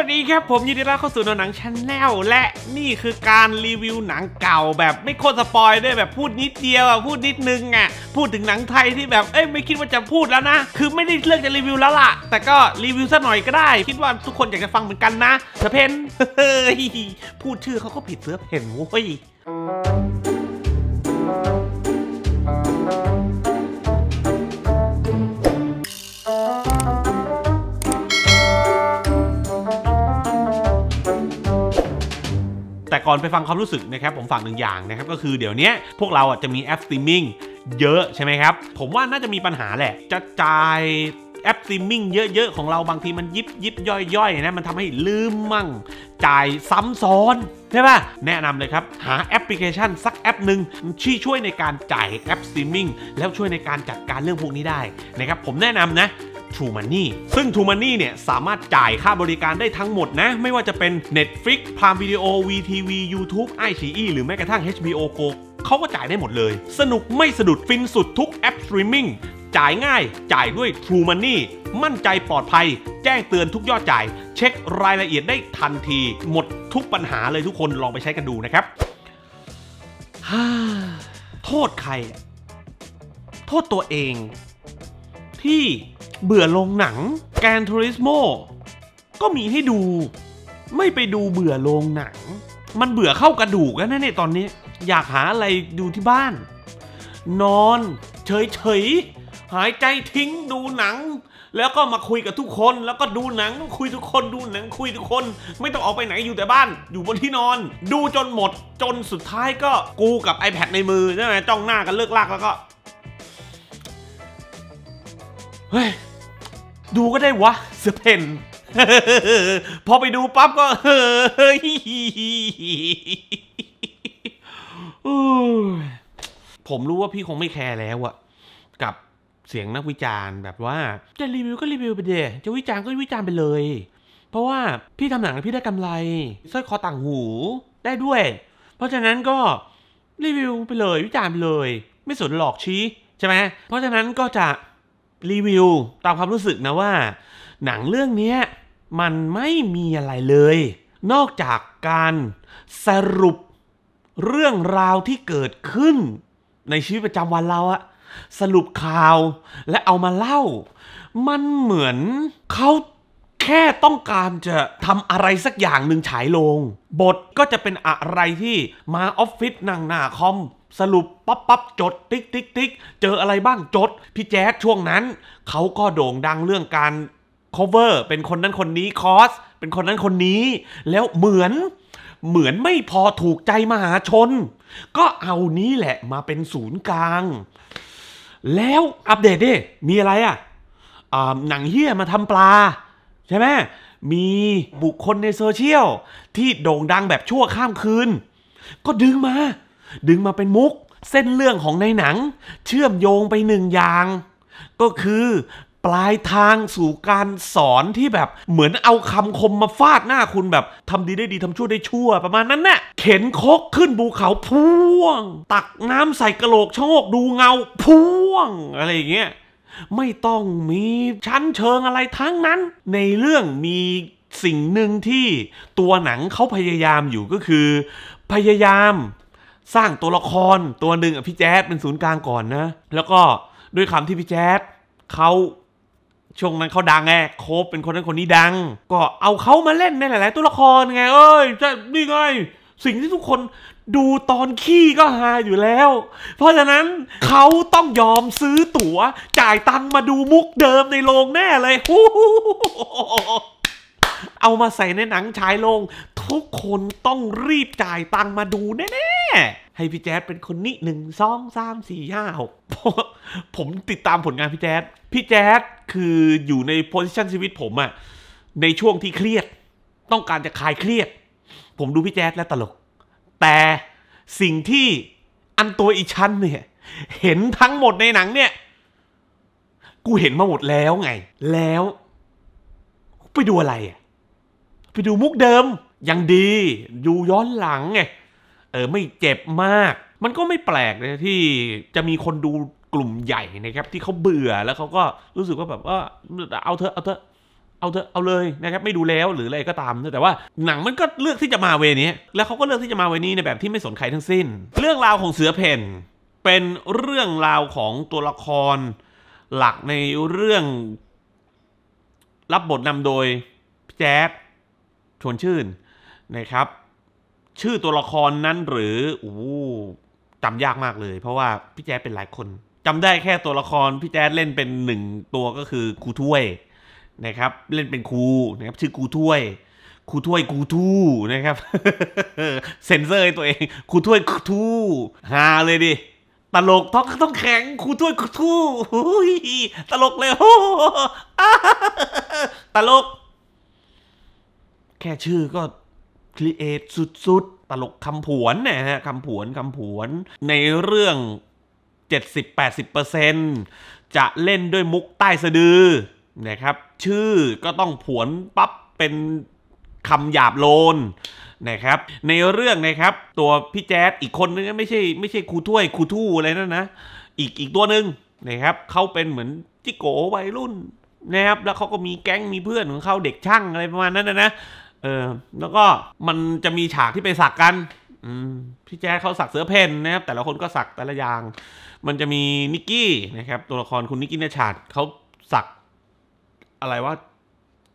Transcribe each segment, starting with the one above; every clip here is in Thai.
วัสดีครับผมยินดีต้อนรับเข้าสู่หนังชาแนลและนี่คือการรีวิวหนังเก่า แบบไม่โคตรสปอยด้วยแบบพูดนิดเดียวอ่ะพูดนิดนึงอ่ะพูดถึงหนังไทยที่แบบเอ้ยไม่คิดว่าจะพูดแล้วนะ คือไม่ได้เลือกจะรีวิวแล้วล่ะแต่ก็รีวิวสักหน่อยก็ได้ คิดว่าทุกคนอยากจะฟังเหมือนกันนะเสพนเ้ยพูดชื่อเขาก็ผิดเสือเพนโว้ยแต่ก่อนไปฟังความรู้สึกนะครับผมฝากหนึ่งอย่างนะครับก็คือเดี๋ยวนี้พวกเราจะมีแอปสตรีมมิ่งเยอะใช่ไหมครับ ผมว่าน่าจะมีปัญหาแหละจะจ่ายแอปสตรีมมิ่งเยอะๆ ของเรา บางทีมันยิบยิบย่อยๆนะมันทำให้ลืมมั่งจ่ายซ้ำซ้อน ใช่ป่ะแนะนำเลยครับ หาแอปพลิเคชันสักแอปหนึ่งที่ช่วยในการจ่ายแอปสตรีมมิ่งแล้วช่วยในการจัดการเรื่องพวกนี้ได้นะครับผมแนะนำนะ True Money ซึ่ง True Money เนี่ย สามารถจ่ายค่าบริการได้ทั้งหมดนะ ไม่ว่าจะเป็น Netflix Prime Video VTV YouTube iQIYI หรือแม้กระทั่ง HBO Go เขาก็จ่ายได้หมดเลย สนุกไม่สะดุดฟินสุดทุกแอปสตรีมมิ่งจ่ายง่าย จ่ายด้วย True Money มั่นใจปลอดภัย แจ้งเตือนทุกยอดจ่าย เช็ครายละเอียดได้ทันที หมดทุกปัญหาเลยทุกคนลองไปใช้กันดูนะครับโทษใครโทษตัวเอง ที่เบื่อลงหนังแกนทูริสโมก็มีให้ดู ไม่ไปดูเบื่อลงหนัง มันเบื่อเข้ากระดูกแล้วนะเนี่ยตอนนี้ อยากหาอะไรดูที่บ้าน นอน เฉยๆ หายใจทิ้งดูหนัง แล้วก็มาคุยกับทุกคนแล้วก็ดูหนังคุยทุกคนดูหนัง คุยทุกคนไม่ต้องออกไปไหนอยู่แต่บ้าน อยู่บนที่นอน ดูจนหมด จนสุดท้ายก็กูกับ iPad ในมือใช่ไหมจ้องหน้ากันเลิกลากแล้วก็เฮ้ยดูก็ได้วะเสเพนพอไปดูปั๊บก็เฮ้ยผมรู้ว่าพี่คงไม่แคร์แล้วอะกับเสียงนักวิจารณ์แบบว่า จะรีวิวก็รีวิวไปเดจะวิจารณ์ก็วิจารณ์ไปเลย เพราะว่าพี่ทำหนังพี่ได้กำไรสร้อยคอต่างหู ได้ด้วย เพราะฉะนั้นก็รีวิวไปเลย วิจารณ์ไปเลย ไม่สนหลอกชี้ใช่ไหมเพราะฉะนั้นก็จะรีวิวตามความรู้สึกนะว่า หนังเรื่องนี้มันไม่มีอะไรเลย นอกจากการสรุปเรื่องราวที่เกิดขึ้น ในชีวิตประจำวันเราอะสรุปข่าวและเอามาเล่า มันเหมือนเขาแค่ต้องการจะทำอะไรสักอย่างหนึ่งฉายลง บทก็จะเป็นอะไรที่มาออฟฟิศนั่งหน้าคอม สรุปปั๊บปั๊บจด ติ๊กติ๊กติ๊กเจออะไรบ้างจด พี่แจ๊ดช่วงนั้นเขาก็โด่งดังเรื่องการ cover เป็นคนนั้นคนนี้คอสเป็นคนนั้นคนนี้ แล้วเหมือน เหมือนไม่พอถูกใจมหาชน ก็เอานี้แหละมาเป็นศูนย์กลาง แล้วอัปเดตดิมีอะไรอ่ะ หนังเฮี้ยมาทำปลาใช่ไหม มีบุคคลในโซเชียลที่โด่งดังแบบชั่วข้ามคืน ก็ดึงมา ดึงมาเป็นมุก เส้นเรื่องของในหนัง เชื่อมโยงไปหนึ่งอย่าง ก็คือ ปลายทางสู่การสอนที่แบบเหมือนเอาคำคมมาฟาดหน้าคุณแบบทำดีได้ดีทำชั่วได้ชั่วประมาณนั้นนะ่ะเข็นคกขึ้นภูเขาพ่วง ตักน้ำใส่กระโหลกชะโงกดูเงาพ่วง อะไรอย่างเงี้ยไม่ต้องมีชั้นเชิงอะไรทั้งนั้น ในเรื่องมีสิ่งหนึ่งที่ตัวหนังเขาพยายามอยู่ก็คือ พยายามสร้างตัวละครตัวหนึ่งพี่แจ๊ดเป็นศูนย์กลางก่อนนะแล้วก็ด้วยคำที่พี่แจ๊ดเขาช่วงนั้นเขาดังไงโคบเป็นคนนั้นคนนี้ดัง ก็เอาเขามาเล่นในหลายๆตัวละครไงเอ้ยนี่ไง สิ่งที่ทุกคนดูตอนขี้ก็ฮาอยู่แล้ว เพราะฉะนั้นเขาต้องยอมซื้อตั๋ว จ่ายตังมาดูมุกเดิมในโรงแน่เลยเอามาใส่ในหนังชายโรงทุกคนต้องรีบจ่ายตังมาดูแน่ๆ ให้พี่แจ๊ดเป็นคนนี้หนึ่งสองสามสี่ห้าหกผมติดตามผลงานพี่แจ๊ดพี่แจ๊ดคืออยู่ในโพสิชันชีวิต ผมอะในช่วงที่เครียด ต้องการจะคลายเครียด ผมดูพี่แจ๊ดและตลกแต่สิ่งที่อันตัวอีชั้นเนี่ย เห็นทั้งหมดในหนังเนี่ย กูเห็นมาหมดแล้วไง แล้ว ไปดูอะไรอ่ะไปดูมุกเดิมยังดีดูย้อนหลังไง เออไม่เจ็บมาก มันก็ไม่แปลกเลยที่จะมีคนดูกลุ่มใหญ่นะครับ ที่เขาเบื่อแล้วเขาก็รู้สึกว่าแบบว่าเอาเถอะเอาเถอะเอาเถอะเอาเลยนะครับไม่ดูแล้วหรืออะไรก็ตามแต่ว่าหนังมันก็เลือกที่จะมาเวนี้ แล้วเขาก็เลือกที่จะมาเวนี้ในแบบที่ไม่สนใครทั้งสิ้น เรื่องราวของเสือเพ่นเป็นเรื่องราวของตัวละคร หลักในเรื่อง รับบทนำโดยแจ๊ดชวนชื่นนะครับ ชื่อตัวละครนั้นหรือโอ้จำยากมากเลย เพราะว่าพี่แจ๊ดเป็นหลายคนจำได้แค่ตัวละครพี่แจ๊ดเล่นเป็นหนึ่งตัวก็คือครูถ้วยนะครับเล่นเป็นครูนะครับชื่อครูถ้วยครูถ้วยครูทู่นะครับ เซ็นเซอร์ตัวเองครูถ้วยครูทู่ฮาเลยดิ ตลกต้องต้องแข็งครูถ้วยครูทู่ตลกเลยโอ้ตลก แค่ชื่อก็ครีเอทสุดๆตลกคำผวนนะฮะคำผวนคำผวนในเรื่อง 70-80%จะเล่นด้วยมุกใต้สะดือนะครับชื่อก็ต้องผวนปั๊บเป็นคำหยาบโลนนะครับ ในเรื่องนะครับตัวพี่แจ๊ดอีกคนนึงไม่ใช่ ไม่ใช่ครูถ้วยครูทู่อะไรนั่นนะอีกอีกตัวหนึ่งนะครับเขาเป็นเหมือนจิโกวัยรุ่นนะครับแล้วเขาก็มีแก๊งมีเพื่อนของเขาเด็กช่างอะไรประมาณนั้นนะนะเออแล้วก็มันจะมีฉากที่ไปสักกันพี่แจ๊ดเขาสักเสือเพนนะครับแต่ละคนก็สักแต่ละอย่าง มันจะมีนิกกี้นะครับตัวละครคุณนิกกี้นชาดเขาสักอะไรว่า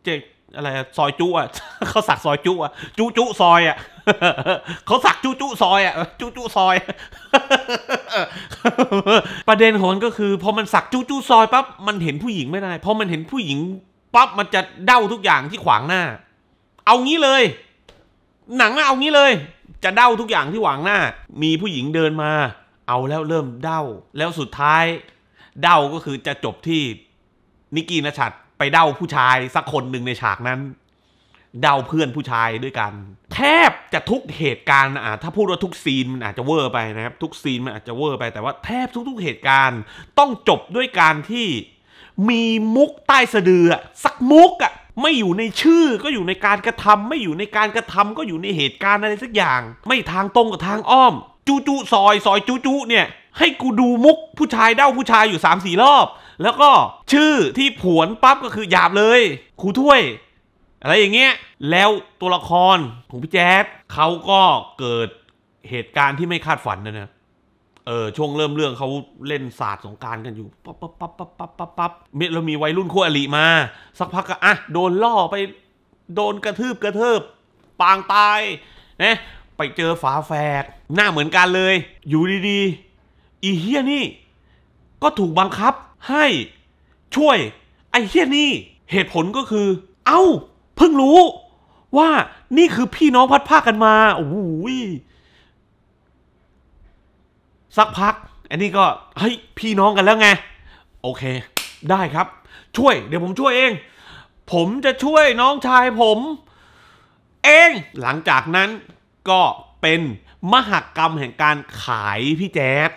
เจอะไร ซอยจุอ่ะเขาสัก ซอย จุ อ่ะจุจุซอยอ่ะเขาสักจุจุซอยอ่ะจุจุซอย ประเด็นโหงนก็คือพอมันสักจุจุซอยปั๊บมันเห็นผู้หญิงไม่ได้พอมันเห็นผู้หญิงปั๊บมันจะเด้าทุกอย่างที่ขวางหน้า เอางี้เลย หนังเอางี้เลย จะเด้าทุกอย่างที่ขวางหน้า มีผู้หญิงเดินมา เอาแล้วเริ่มเด้าแล้วสุดท้าย เด้าก็คือจะจบที่ นิกกี้นชัดไปเดาผู้ชายสักคนหนึ่งในฉากนั้น เดาเพื่อนผู้ชายด้วยกัน แทบจะทุกเหตุการณ์อ่ะถ้าพูดว่าทุกซีนมันอาจจะเวอร์ไปนะครับ ทุกซีนมันอาจจะเวอร์ไปแต่ว่าแทบทุกๆเหตุการณ์ต้องจบด้วยการที่มีมุกใต้สะดือสักมุกอ่ะไม่อยู่ในชื่อก็อยู่ในการกระทำ ไม่อยู่ในการกระทำก็อยู่ในเหตุการณ์อะไรสักอย่าง ไม่ทางตรงกับทางอ้อมจูจูซอยซอยจูจูเนี่ย ให้กูดูมุก ผู้ชายเด้าผู้ชายอยู่3ามสี่รอบแล้วก็ชื่อที่ผวนปั๊บก็คือ หยาบเลยครูถ้วย อะไรอย่างเงี้ย แล้วตัวละครของพี่แจ๊ดเขาก็เกิดเหตุการณ์ที่ไม่คาดฝันนะเนยเออ ช่วงเริ่มเรื่องเขาเล่นศาสตร์สงการกันอยู่ปั๊บปั๊บปั๊บปั๊บปั๊บปั๊บปั๊บเรามีวัยรุ่นคู่อริมา สักพักก็อ่ะ โดนล่อไป โดนกระทืบกระเทิบปางตายนะไปเจอฝาแฝดหน้าเหมือนกันเลย อยู่ดีๆอีเฮียนี่ก็ถูกบังคับให้ช่วย ไอ้เฮียนี่เหตุผลก็คือ เอา้า เพิ่งรู้ ว่านี่คือพี่น้องพัดภาคกันมา โอ้โหสักพัก อันนี้ก็เฮ้ยพี่น้องกันแล้วไง โอเค ได้ครับ ช่วย เดี๋ยวผมช่วยเอง ผมจะช่วยน้องชายผม เอง หลังจากนั้นก็เป็นมหากรรมแห่งการขายพี่แจ๊ด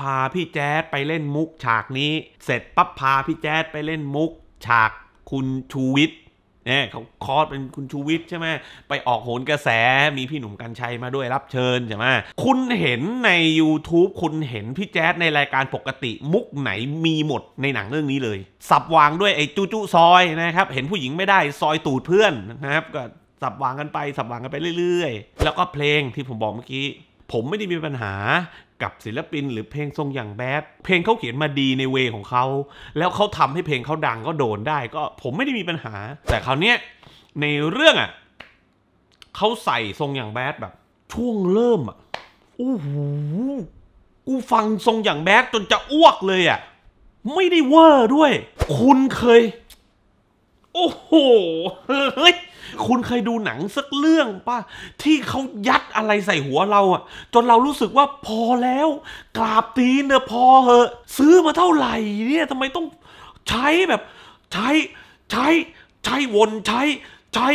พาพี่แจ๊ดไปเล่นมุกฉากนี้ เสร็จปั๊บพาพี่แจ๊ดไปเล่นมุก ฉากคุณชูวิทย์เนี่ยเขาคอร์สเป็นคุณชูวิทย์ใช่ไหมไปออกโหนกระแสมีพี่หนุ่มกัญชัยมาด้วยรับเชิญใช่ไหมคุณเห็นใน YouTube คุณเห็นพี่แจ๊ดในรายการปกติมุกไหนมีหมดในหนังเรื่องนี้เลย สับวางด้วยไอ้จูจูซอยนะครับเห็นผู้หญิงไม่ได้ซอยตูดเพื่อนนะครับ ก็สับวางกันไปสับวางกันไปเรื่อยๆ แล้วก็เพลงที่ผมบอกเมื่อกี้ผมไม่ได้มีปัญหากับศิลปินหรือเพลงทรงอย่างแบดเพลงเขาเขียนมาดีในเวของเขา แล้วเขาทำให้เพลงเขาดังก็โดนได้ก็ ผมไม่ได้มีปัญหา แต่คราวนี้ในเรื่องอ่ะ เขาใส่ทรงอย่างแบดแบบ ช่วงเริ่มอ่ะอู้หูกูฟังทรงอย่างแบดจนจะอ้วกเลยอ่ะ ไม่ได้เวอร์ด้วย คุณเคยโอ้โหเฮ้ยคุณเคยดูหนังสักเรื่องป่ะที่เขายัดอะไรใส่หัวเราอ่ะ จนเรารู้สึกว่าพอแล้วกราบตีนเนอะพอเหอะ ซื้อมาเท่าไหร่เนี่ยทำไมต้องใช้แบบ ใช้ใช้ใช้วนใช้ใช้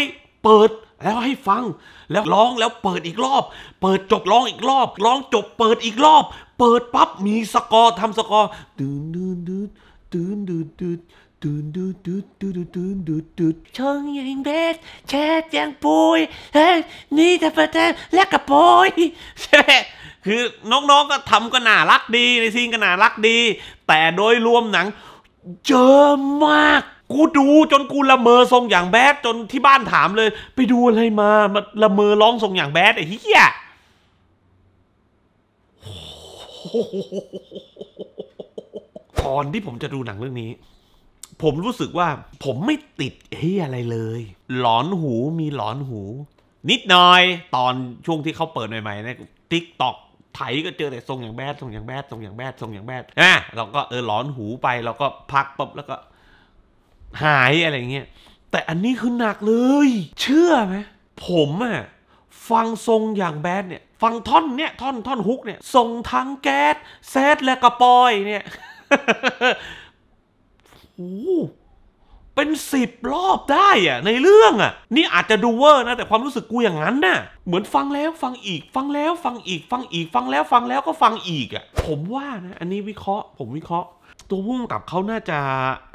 เปิดแล้วให้ฟัง แล้วร้องแล้วเปิดอีกรอบ เปิดจบร้องอีกรอบร้องจบเปิดอีกรอบ เปิดปั๊บมีสกอร์ทำสกอร์ดืดดืดดืดดืดดืดดูดูดูดูดูดูดูดูชงยังเบสแชทยังปุยเฮ้ยนี่จะเป็นแลวกับปุยใช่คือน้องๆก็ทำก็น่ารักดีในซีนก็น่ารักดี แต่โดยรวมหนัง เจอมาก กูดูจนกูละเมอทรงอย่างแบดจนที่บ้านถามเลย ไปดูอะไรมา มาละเมอร้องทรงอย่างแบดไอ้เหี้ยก่อนที่ผมจะดูหนังเรื่องนี้ผมรู้สึกว่า ผมไม่ติดเฮียอะไรเลย หลอนหูมีหลอนหู นิดหน่อยตอนช่วงที่เขาเปิดใหม่ๆนะทิกตอกไถก็เจอแต่ทรงอย่างแบดทรงอย่างแบดทรงอย่างแบดทรงอย่างแบดนะเราก็เออหลอนหูไปเราก็พักปุ๊บแล้วก็ หายอะไรเงี้ยแต่อันนี้คือหนักเลย เชื่อไหมผมอะฟังทรงอย่างแบดเนี่ยฟังท่อนเนี่ยท่อนท่อนฮุกเนี่ยทรงทั้งแก๊สแซดและกระปอยเนี่ยหูเป็นสิบรอบได้อะในเรื่องอะนี่อาจจะดูเวอร์นะแต่ความรู้สึกกูอย่างนั้นน่ะเหมือนฟังแล้วฟังอีกฟังแล้ว ฟังอีก ฟังอีกฟังแล้วฟังแล้วก็ฟังอีกอะผมว่านะอันนี้วิเคราะห์ ผมวิเคราะห์ ตัวพุ่งกับเขาน่าจะ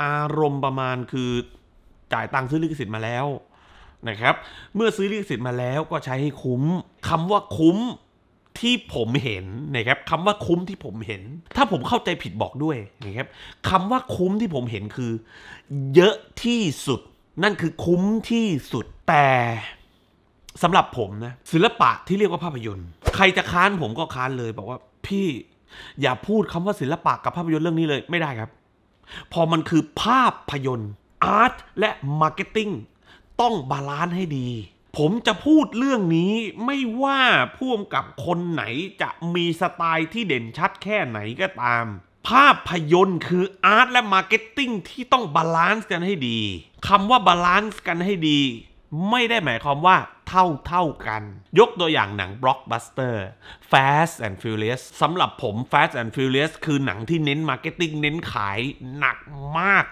อารมณ์ประมาณคือ จ่ายตังค์ซื้อลิขสิทธิ์มาแล้ว นะครับ เมื่อซื้อลิขสิทธิ์มาแล้ว ก็ใช้ให้คุ้มคำว่าคุ้มที่ผมเห็นนะครับคำว่าคุ้มที่ผมเห็น ถ้าผมเข้าใจผิดบอกด้วยนะครับคำว่าคุ้มที่ผมเห็นคือ เยอะที่สุด นั่นคือคุ้มที่สุดแต่สำหรับผมนะศิลปะที่เรียกว่าภาพยนตร์ ใครจะค้านผมก็ค้านเลยบอกว่าพี่อย่าพูดคำว่าศิลปะกับภาพยนตร์เรื่องนี้เลยไม่ได้ครับ พอมันคือภาพยนตร์อาร์ตและมาร์เก็ตติ้งต้องบาลานซ์ให้ดีผมจะพูดเรื่องนี้ไม่ว่าพ่วงกับคนไหนจะมีสไตล์ที่เด่นชัดแค่ไหนก็ตาม ภาพพยนตร์คืออาร์ตและมาร์เก็ตติ้งที่ต้องบาลานซ์กันให้ดี คำว่าบาลานซ์กันให้ดี ไม่ได้หมายความว่าเท่าเท่ากัน ยกตัวอย่างหนังบล็อกบัสเตอร์ Fast and Furious สำหรับผม Fast and Furious คือหนังที่เน้นมาร์เก็ตติ้งเน้นขายหนักมาก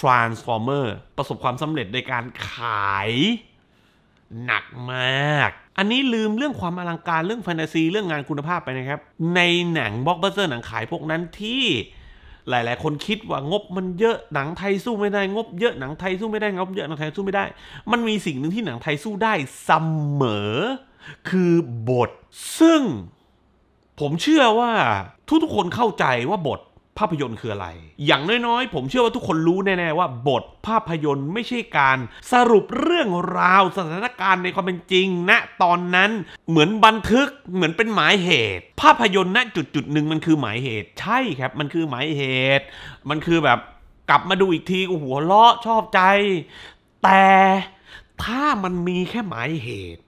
Transformer ประสบความสำเร็จในการขายหนักมาก อันนี้ลืมเรื่องความอลังการเรื่องแฟนตาซีเรื่องงานคุณภาพไปนะครับ ในหนังบล็อกบัสเตอร์หนังขายพวกนั้นที่หลาย ๆ คนคิดว่างบมันเยอะหนังไทยสู้ไม่ได้งบเยอะหนังไทยสู้ไม่ได้งบเยอะหนังไทยสู้ไม่ได้ มันมีสิ่งหนึ่งที่หนังไทยสู้ได้ เสมอ คือบท ซึ่ง ผมเชื่อว่าทุก ๆ คนเข้าใจว่าบทภาพยนตร์คืออะไร อย่างน้อยๆ ผมเชื่อว่าทุกคนรู้แน่ๆว่า บทภาพยนตร์ไม่ใช่การ สรุปเรื่องราวสถานการณ์ในความเป็นจริงณนะ ตอนนั้น เหมือนบันทึก เหมือนเป็นหมายเหตุ ภาพยนตร์ณจุดจุดหนึ่งมันคือหมายเหตุ ใช่ครับ มันคือหมายเหตุ มันคือแบบกลับมาดูอีกทีโอ้โหเลาะชอบใจ แต่ถ้ามันมีแค่หมายเหตุ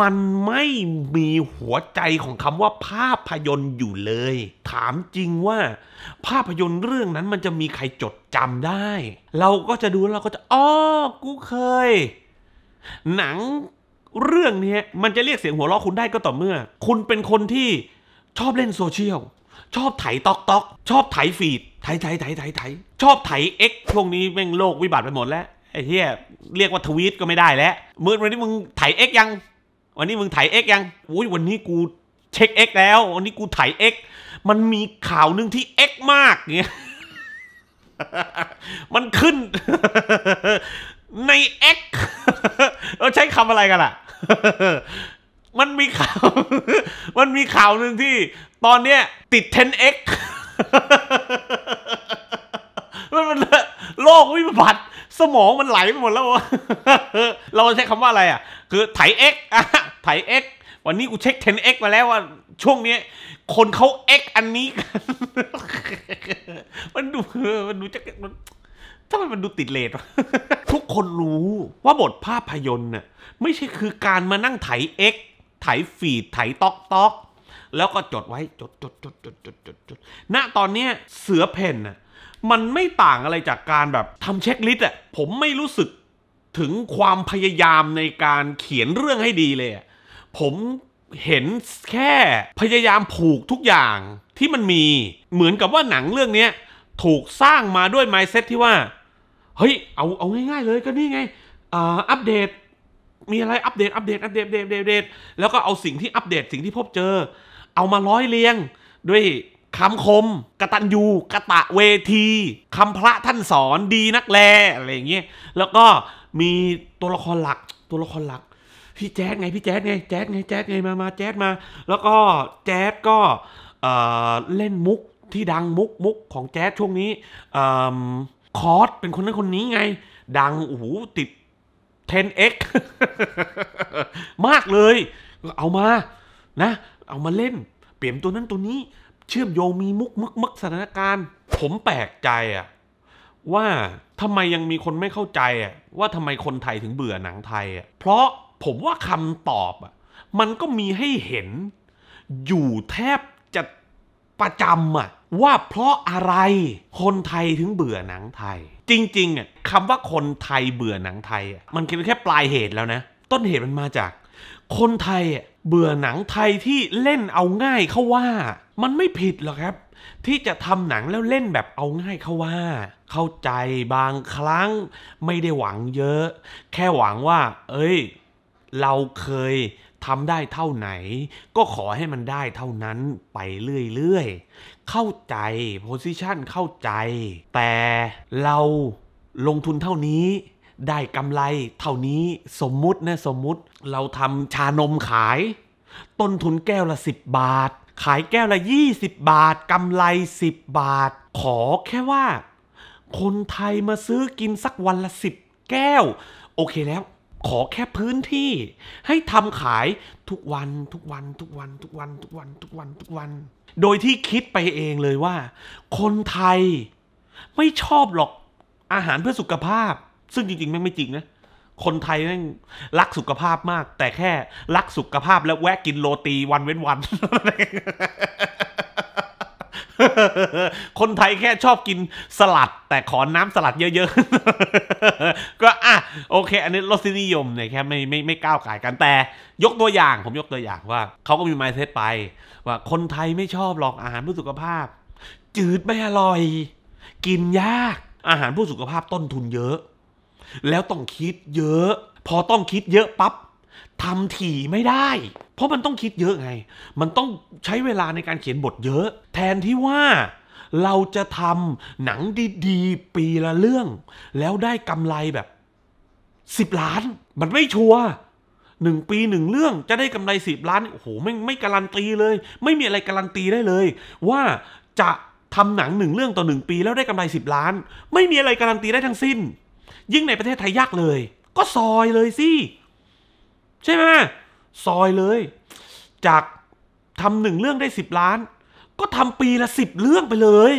มันไม่มีหัวใจของคำว่าภาพยนตร์อยู่เลย ถามจริงว่า ภาพยนตร์เรื่องนั้นมันจะมีใครจดจำได้ เราก็จะดูเราก็จะอ๋อกูเคย หนังเรื่องนี้มันจะเรียกเสียงหัวเราะคุณได้ก็ต่อเมื่อ คุณเป็นคนที่ชอบเล่นโซเชียล ชอบไถตอกตอกชอบไถฟีดไถไถไถไถไถชอบไถเอ็กพวกนี้แม่งโลกวิบัติไปหมดแล้วไอ้เหี้ยเรียกว่าทวีตก็ไม่ได้แล้วมืดวันนี้มึงถ่ายเอ็กยัง วันนี้มึงถ่ายเอ็กยังอุ้ยวันนี้กูเช็คเอ็กแล้ว วันนี้กูถ่ายเอ็กมันมีข่าวหนึ่งที่เอ็กมากเงี้ยมันขึ้น ในเอ็กเราใช้คำอะไรกันล่ะ มันมีข่าว มันมีข่าวหนึ่งที่ ตอนเนี้ยติด 10x มันมันโลกวิบัติสมองมันไหลไปหมดแล้วเราใช้คำว่าอะไรอ่ะ คือไถเอ็กไถเอ็กวันนี้กูเช็ค 10x มาแล้วว่าช่วงนี้ คนเขา x อันนี้กันมันดูมันดูจะมันทำไมมันดูติดเลททุกคนรู้ว่าบทภาพยนตร์น่ะไม่ใช่คือการมานั่งไถ x ไถฟีดไถตอกตอกแล้วก็จดไว้จดจดจดจดจดจดจดณตอนนี้เสือเพ่นน่ะมันไม่ต่างอะไรจากการแบบทำเช็คลิสต์อะผมไม่รู้สึกถึงความพยายามในการเขียนเรื่องให้ดีเลย ผมเห็นแค่พยายามผูกทุกอย่างที่มันมี เหมือนกับว่าหนังเรื่องนี้ถูกสร้างมาด้วยไมซ์เซ็ตที่ว่า เฮ้ย เอา เอาง่ายๆเลยก็นี่ไงอัปเดต มีอะไรอัปเดต อัปเดต อัปเดตอัปเดตอัปเดต แล้วก็เอาสิ่งที่อัปเดตสิ่งที่พบเจอ เอามาร้อยเรียงด้วยคำคม กระตันยูกระตะเวที คำพระท่านสอนดีนักแลอะไรอย่างเงี้ยแล้วก็มีตัวละครหลักตัวละครหลักพี่แจ๊ดไงพี่แจ๊ดไงแจ๊ดไงแจ๊ดไงมามาแจ๊ดมา แล้วก็แจ๊ดก็เล่นมุกที่ดังมุกมุกของแจ๊ดช่วงนี้ คอร์สเป็นคนนั้นคนนี้ไง ดังโอ้โหติด 10x มากเลย เอามานะ เอามาเล่น เปลี่ยนตัวนั้นตัวนี้เชื่อมโยงมีมุกมึกมึกสถานการณ์ ผมแปลกใจอะว่าทำไมยังมีคนไม่เข้าใจอะว่าทำไมคนไทยถึงเบื่อหนังไทยอะเพราะผมว่าคำตอบอะมันก็มีให้เห็น อยู่แทบจะประจำอะว่าเพราะอะไรคนไทยถึงเบื่อหนังไทย จริงๆอะคำว่าคนไทยเบื่อหนังไทย มันเป็นแค่ปลายเหตุแล้วนะ ต้นเหตุมันมาจาก คนไทยอะเบื่อหนังไทยที่เล่นเอาง่ายเขาว่า มันไม่ผิดหรอกครับ ที่จะทำหนังแล้วเล่นแบบเอาง่ายเขาว่า เข้าใจบางครั้ง ไม่ได้หวังเยอะ แค่หวังว่า เอ้ย เราเคยทำได้เท่าไหน ก็ขอให้มันได้เท่านั้นไปเรื่อยๆเข้าใจโพสิชันเข้าใจ แต่เราลงทุนเท่านี้ได้กำไรเท่านี้สมมุตินะสมมุติเราทำชานมขาย ต้นทุนแก้วละ 10 บาท ขายแก้วละ 20 บาทกำไร 10 บาท ขอแค่ว่า คนไทยมาซื้อกินสักวันละ 10 แก้ว โอเคแล้ว ขอแค่พื้นที่ ให้ทำขาย ทุกวัน ทุกวัน ทุกวัน ทุกวันทุกวันทุกวันทุกวัน โดยที่คิดไปเองเลยว่า คนไทย ไม่ชอบหรอกอาหารเพื่อสุขภาพซึ่งจริงๆแม่งไม่จริงนะ คนไทยแม่งรักสุขภาพมาก แต่แค่รักสุขภาพแล้วแวะกินโรตีวันเว้นวัน คนไทยแค่ชอบกินสลัด แต่ขอน้ำสลัดเยอะๆ ก็อ่ะโอเค อันนี้รสนิยมเนี่ยแค่ไม่ไม่ไม่ก้าวไก่กันแต่ยกตัวอย่างผมยกตัวอย่างว่า เขาก็มีไมเซตไป ว่าคนไทยไม่ชอบหรอกอาหารเพื่อสุขภาพ จืดไม่อร่อย กินยากอาหารเพื่อสุขภาพต้นทุนเยอะแล้วต้องคิดเยอะ พอต้องคิดเยอะปับ๊บทำถี่ไม่ได้ เพราะมันต้องคิดเยอะไง มันต้องใช้เวลาในการเขียนบทเยอะ แทนที่ว่า เราจะทำหนังดีๆปีละเรื่อง แล้วได้กำไรแบบสิบล้าน มันไม่ชัวร์หนึ่งปีหนึ่งเรื่องจะได้กำไรสิบล้านโอ้โหไม่ไม่การันตีเลย ไม่มีอะไรการันตีได้เลย ว่าจะทำหนังหนึ่งเรื่องต่อหนึ่งปีแล้วได้กำไรสิบล้าน ไม่มีอะไรการันตีได้ทั้งสิ้นยิ่งในประเทศไทยยากเลย ก็ซอยเลยสิ ใช่ไหมซอยเลย จากทำหนึ่งเรื่องได้สิบล้าน ก็ทำปีละสิบเรื่องไปเลย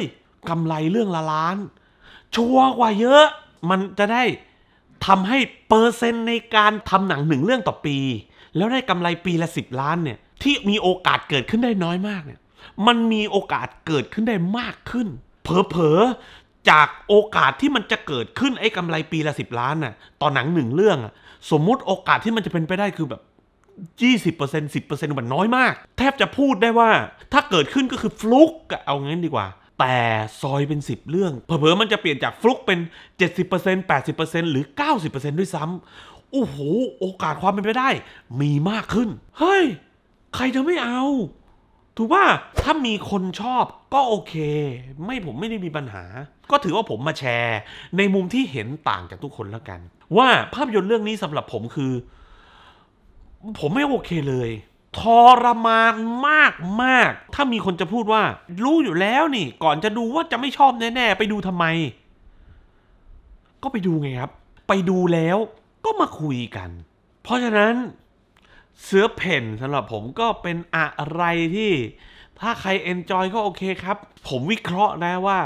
กำไรเรื่องละล้าน ชัวกว่าเยอะ มันจะได้ทำให้เปอร์เซ็นต์ในการทำหนังหนึ่งเรื่องต่อปี แล้วได้กำไรปีละสิบล้านเนี่ย ที่มีโอกาสเกิดขึ้นได้น้อยมากเนี่ย มันมีโอกาสเกิดขึ้นได้มากขึ้นเผลอจากโอกาสที่มันจะเกิดขึ้น ไอ้กำไรปีละสิบล้านน่ะต่อหนังหนึ่งเรื่องอะสมมุติโอกาสที่มันจะเป็นไปได้คือแบบ 20% 10%มันน้อยมาก แทบจะพูดได้ว่าถ้าเกิดขึ้นก็คือฟลุกเอางั้นดีกว่า แต่ซอยเป็น 10 เรื่องเผลอๆมันจะเปลี่ยนจากฟลุกเป็น 70% 80%หรือ 90%ด้วยซ้ำโอ้โหโอกาสความเป็นไปได้ มีมากขึ้นเฮ้ยใครจะไม่เอาถูกป่ะถ้ามีคนชอบก็โอเค ไม่ผมไม่ได้มีปัญหา ก็ถือว่าผมมาแชร์ ในมุมที่เห็นต่างจากทุกคนแล้วกัน ว่าภาพยนตร์เรื่องนี้สำหรับผมคือ ผมไม่โอเคเลยทรมานมากมากถ้ามีคนจะพูดว่า รู้อยู่แล้วนี่ ก่อนจะดูว่าจะไม่ชอบแน่ๆไปดูทำไม ก็ไปดูไงครับ ไปดูแล้วก็มาคุยกัน เพราะฉะนั้นเสื้อเพ่นสำหรับผมก็เป็นอะไรที่ถ้าใครเอนจอยก็โอเคครับ ผมวิเคราะห์นะว่า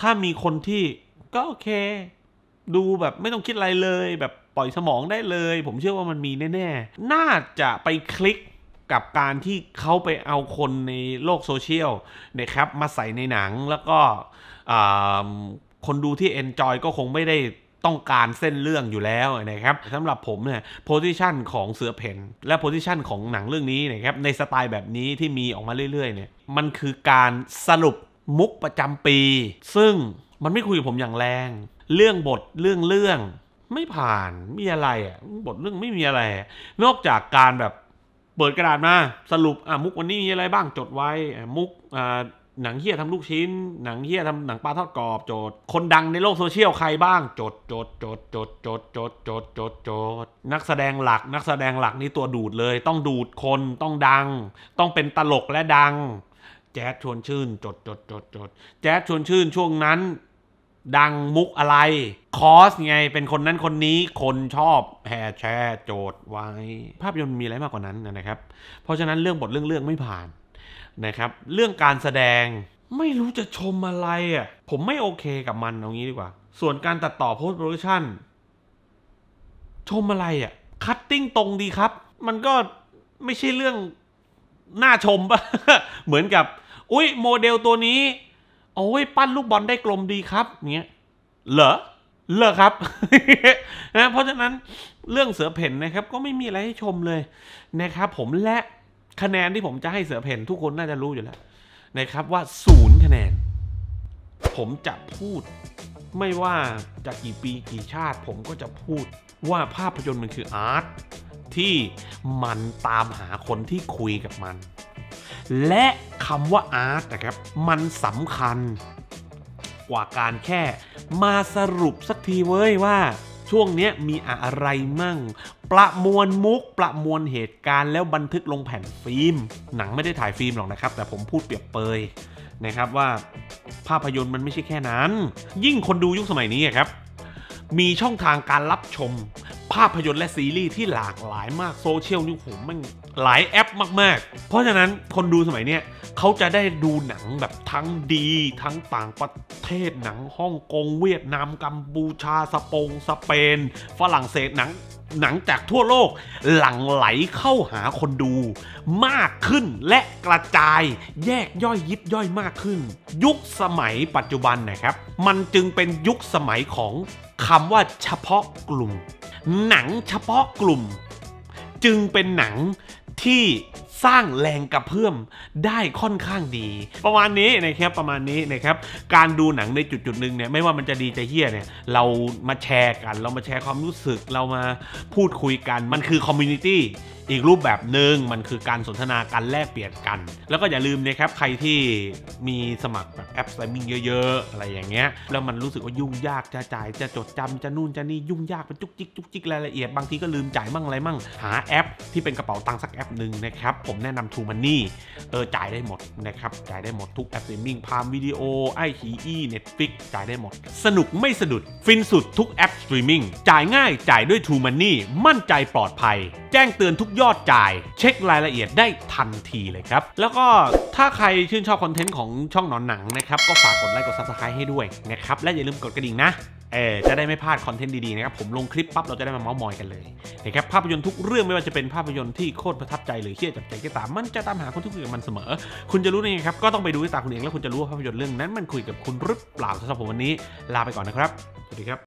ถ้ามีคนที่ก็โอเค ดูแบบไม่ต้องคิดอะไรเลยแบบปล่อยสมองได้เลย ผมเชื่อว่ามันมีแน่ๆน่าจะไปคลิกกับการที่เขาไปเอาคนในโลกโซเชียลนะครับมาใส่ในหนังแล้วก็คนดูที่เอนจอยก็คงไม่ได้ต้องการเส้นเรื่องอยู่แล้วนะครับสำหรับผมเนี่ยโพสิชันของเสือเพนและโพสิชันของหนังเรื่องนี้นะครับในสไตล์แบบนี้ที่มีออกมาเรื่อยๆเนี่ยมันคือการสรุปมุกประจำปี ซึ่งมันไม่คุยกับผมอย่างแรง เรื่องบทเรื่องเรื่องไม่ผ่านมีอะไรอ่ะบทเรื่องไม่มีอะไร นอกจากการแบบเปิดกระดาษมา สรุปอ่ะมุกวันนี้มีอะไรบ้างจดไว้มุกอ่าหนังเฮียทำลูกชิ้นหนังเฮียทำหนังปลาทอดกรอบโจทย์ คนดังในโลกโซเชียลใครบ้างโจทย์โจทย์โจทย์โจทย์โจทย์โจทย์โจทย์โจทย์โจทย์นักแสดงหลักนักแสดงหลักนี่ตัวดูดเลยต้องดูดคนต้องดัง ต้องเป็นตลกและดัง แจ๊ดชวนชื่นโจดจดจดจดแจ๊ดชวนชื่นช่วงนั้น ดังมุกอะไรคอสไง เป็นคนนั้นคนนี้คนชอบแห่แชร์โจทย์ไว้ ภาพยนตร์มีอะไรมากกว่านั้นนะครับ เพราะฉะนั้นเรื่องบทเรื่องเรื่องไม่ผ่านนะครับเรื่องการแสดงไม่รู้จะชมอะไรอ่ะ ผมไม่โอเคกับมันเอางี้ดีกว่า ส่วนการตัดต่อโพสต์โปรดักชันชมอะไรอ่ะคัตติ้งตรงดีครับมันก็ไม่ใช่เรื่องน่าชมปะเหมือนกับอุ้ยโมเดลตัวนี้โอ้ยปั้นลูกบอลได้กลมดีครับเนี้ยเหรอเหรอครับนะเพราะฉะนั้นเรื่องเสือเพ่นนะครับ ก็ไม่มีอะไรให้ชมเลยนะครับผมและคะแนน ที่ผมจะให้เสือเพ่นทุกคนน่าจะรู้อยู่แล้ว นะครับว่าศูนย์คะแนน ผมจะพูดไม่ว่าจะกี่ปีกี่ชาติผมก็จะพูดว่าภาพยนตร์มันคืออาร์ตที่มันตามหาคนที่คุยกับมัน และคำว่าอาร์ตนะครับมันสำคัญ กว่าการแค่มาสรุปสักทีเว้ยว่าช่วงนี้มีอะไรมั่ง ประมวลมุกประมวลเหตุการณ์แล้วบันทึกลงแผ่นฟิล์ม หนังไม่ได้ถ่ายฟิล์มหรอกนะครับ แต่ผมพูดเปรียบเปยนะครับว่าภาพยนตร์มันไม่ใช่แค่นั้น ยิ่งคนดูยุคสมัยนี้ครับ มีช่องทางการรับชม ภาพยนตร์และซีรีส์ที่หลากหลายมาก โซเชียลนี่ผมมันหลายแอปมาก ๆ เพราะฉะนั้นคนดูสมัยเนี้ยเขาจะได้ดูหนังแบบทั้งดีทั้งต่างประเทศหนังฮ่องกงเวียดนามกัมพูชาสปงสเปนฝรั่งเศสหนังหนังจากทั่วโลก หลั่งไหลเข้าหาคนดูมากขึ้นและกระจายแยกย่อยยิบย่อยมากขึ้น ยุคสมัยปัจจุบันนะครับ มันจึงเป็นยุคสมัยของคำว่าเฉพาะกลุ่ม หนังเฉพาะกลุ่ม จึงเป็นหนังที่สร้างแรงกระเพื่อมได้ค่อนข้างดี ประมาณนี้นะครับ ประมาณนี้นะครับ การดูหนังในจุดจุดหนึ่งเนี่ย ไม่ว่ามันจะดีจะเฮี้ยเนี่ย เรามาแชร์กัน เรามาแชร์ความรู้สึก เรามาพูดคุยกัน มันคือคอมมูนิตี้อีกรูปแบบหนึ่งมันคือการสนทนาการแลกเปลี่ยนกัน แล้วก็อย่าลืมนะครับใครที่มีสมัครแบบแอปสตรีมมิ่งเยอะ ๆ อะไรอย่างเงี้ย แล้วมันรู้สึกว่ายุ่งยากจะจ่ายจะจดจำจะนู่น จะนี่ยุ่งยากเป็นจุกจิกจุกจิกรายละเอียดบางทีก็ลืมจ่ายมั่งอะไรมั่งหาแอปที่เป็นกระเป๋าตังค์สักแอปหนึ่งนะครับผมแนะนำทูมันนี่ y เออจ่ายได้หมดนะครับจ่ายได้หมดทุกแอปสตรีมมิ่งพามวิดีโอไอคีอีเน็ตฟิกจ่ายได้หมด สนุกไม่สะดุดฟินสุดทุกแอปสตรีมมิ่งจ่ายง่ายจ่ายด้วยทูมันนี่มั่นใจปลอดภัยแจ้งเตือนทุกยอดจ่าย เช็ครายละเอียดได้ทันทีเลยครับ แล้วก็ถ้าใครชื่นชอบคอนเทนต์ของช่องหนอนหนังนะครับ ก็ฝากกดไลค์ กดซับสไครต์ให้ด้วยนะครับ และอย่าลืมกดกระดิ่งนะ เออจะได้ไม่พลาดคอนเทนต์ดีๆนะครับ ผมลงคลิปปั๊บเราจะได้มาเมาส์มอยกันเลยนะครับภาพยนตร์ทุกเรื่องไม่ว่าจะเป็นภาพยนตร์ที่โคตรประทับใจหรือเชี่ยจับใจก็ตามมันจะตามหาคนที่คุยกับมันเสมอ คุณจะรู้ได้ไงครับก็ต้องไปดูด้วยตาคุณเองแล้วคุณจะรู้ว่าภาพยนตร์เรื่องนั้น มันคุยกับคุณหรือเปล่าสำหรับผมวันนี้ลาไปก่อนนะครับ สวัสดีครับ